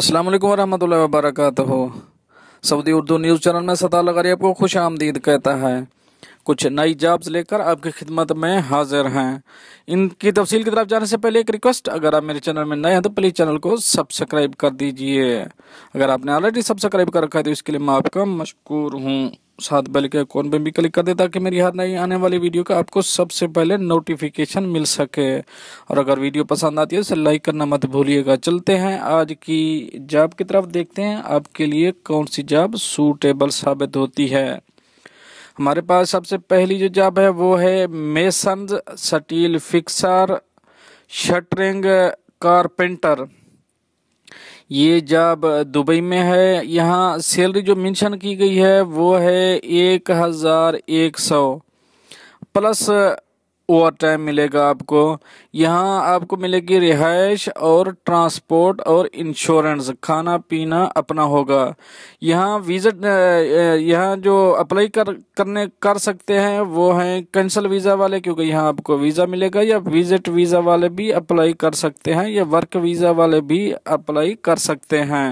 असलम वालेकुम वरहमतुल्लाहि वबरकatuहू सऊदी उर्दू न्यूज़ चैनल में सता लगारी आपको खुश आमदीद कहता है कुछ नई जॉब्स लेकर आपकी खिदमत में हाजिर हैं इनकी तफसील की तरफ जाने से पहले एक रिक्वेस्ट अगर आप मेरे चैनल में नए हैं तो प्लीज़ चैनल को सब्सक्राइब कर दीजिए अगर आपने ऑलरेडी सब्सक्राइब कर रखा है तो इसके लिए मैं आपका मशहूर हूँ साथ बेल के कौन पर भी क्लिक कर दे ताकि मेरी हर नई आने वाली वीडियो का आपको सबसे पहले नोटिफिकेशन मिल सके और अगर वीडियो पसंद आती है तो लाइक करना मत भूलिएगा चलते हैं आज की जॉब की तरफ देखते हैं आपके लिए कौन सी जॉब सूटेबल साबित होती है हमारे पास सबसे पहली जो जॉब है वो है mason steel fixer shuttering carpenter ये जब दुबई में है यहाँ सैलरी जो मेंशन की गई है वो है एक हज़ार एक सौ प्लस ओवर टाइम मिलेगा आपको यहाँ आपको मिलेगी रिहाइश और ट्रांसपोर्ट और इंश्योरेंस खाना पीना अपना होगा यहाँ विजिट यहाँ जो अप्लाई कर करने कर सकते हैं वो हैं कैंसल वीज़ा वाले क्योंकि यहाँ आपको वीज़ा मिलेगा या विजिट वीज़ा वाले भी अप्लाई कर सकते हैं या वर्क वीज़ा वाले भी अप्लाई कर सकते हैं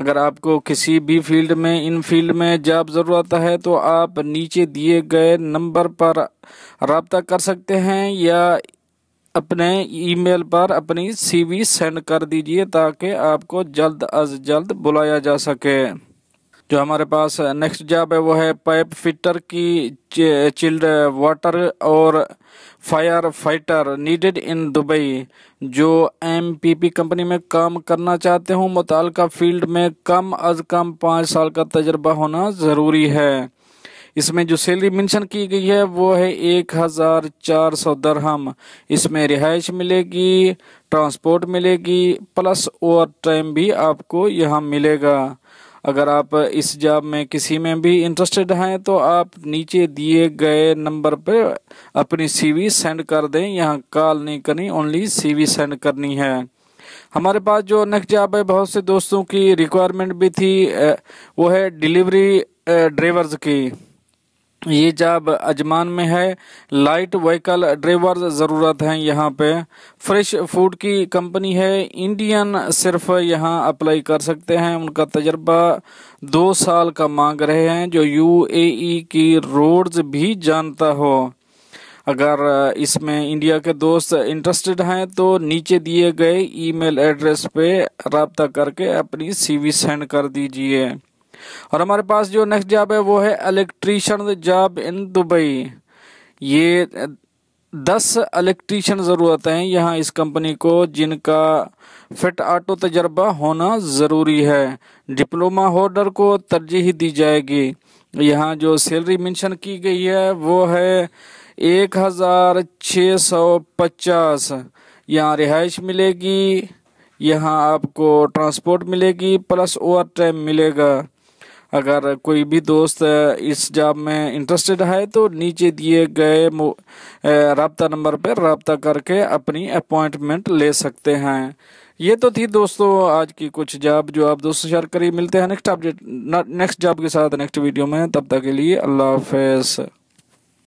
अगर आपको किसी भी फील्ड में इन फील्ड में जॉब ज़रूरत है तो आप नीचे दिए गए नंबर पर रबता कर सकते हैं या अपने ईमेल पर अपनी सीवी सेंड कर दीजिए ताकि आपको जल्द अज जल्द बुलाया जा सके जो हमारे पास नेक्स्ट जॉब है वो है पाइप फिटर की चिल्ड वाटर और fire fighter needed in Dubai जो एमपीपी कंपनी में काम करना चाहते हों मुतल फील्ड में कम अज कम पाँच साल का तजर्बा होना ज़रूरी है इसमें जो सैलरी मेंशन की गई है वो है एक हज़ार चार सौ दरहम इसमें रिहाइश मिलेगी ट्रांसपोर्ट मिलेगी प्लस ओवर टाइम भी आपको यहाँ मिलेगा अगर आप इस जॉब में किसी में भी इंटरेस्टेड हैं तो आप नीचे दिए गए नंबर पे अपनी सीवी सेंड कर दें यहाँ कॉल नहीं करनी ओनली सीवी सेंड करनी है हमारे पास जो नेक्स्ट जॉब है बहुत से दोस्तों की रिक्वायरमेंट भी थी वो है डिलीवरी ड्राइवर्स की ये जॉब अजमान में है लाइट व्हीकल ड्राइवर ज़रूरत हैं यहाँ पे फ्रेश फूड की कंपनी है इंडियन सिर्फ यहाँ अप्लाई कर सकते हैं उनका तजर्बा दो साल का मांग रहे हैं जो यूएई e की रोड्स भी जानता हो अगर इसमें इंडिया के दोस्त इंटरेस्टेड हैं तो नीचे दिए गए ईमेल एड्रेस पे रबता करके अपनी सीवी सेंड कर दीजिए और हमारे पास जो नेक्स्ट जॉब है वो है इलेक्ट्रीशियन जॉब इन दुबई ये दस इलेक्ट्रीशियन ज़रूरत हैं यहाँ इस कंपनी को जिनका फिट ऑटो तजर्बा होना ज़रूरी है डिप्लोमा होल्डर को तरजीह दी जाएगी यहाँ जो सैलरी मेंशन की गई है वो है एक हज़ार छः सौ पचास यहाँ रिहाइश मिलेगी यहाँ आपको ट्रांसपोर्ट मिलेगी प्लस ओवर टाइम मिलेगा अगर कोई भी दोस्त इस जॉब में इंटरेस्टेड है तो नीचे दिए गए रबता नंबर पर रबता करके अपनी अपॉइंटमेंट ले सकते हैं ये तो थी दोस्तों आज की कुछ जॉब जो आप दोस्तों शेयर करिए मिलते हैं नेक्स्ट अपडेट नेक्स्ट जॉब के साथ नेक्स्ट वीडियो में तब तक के लिए अल्लाह हाफ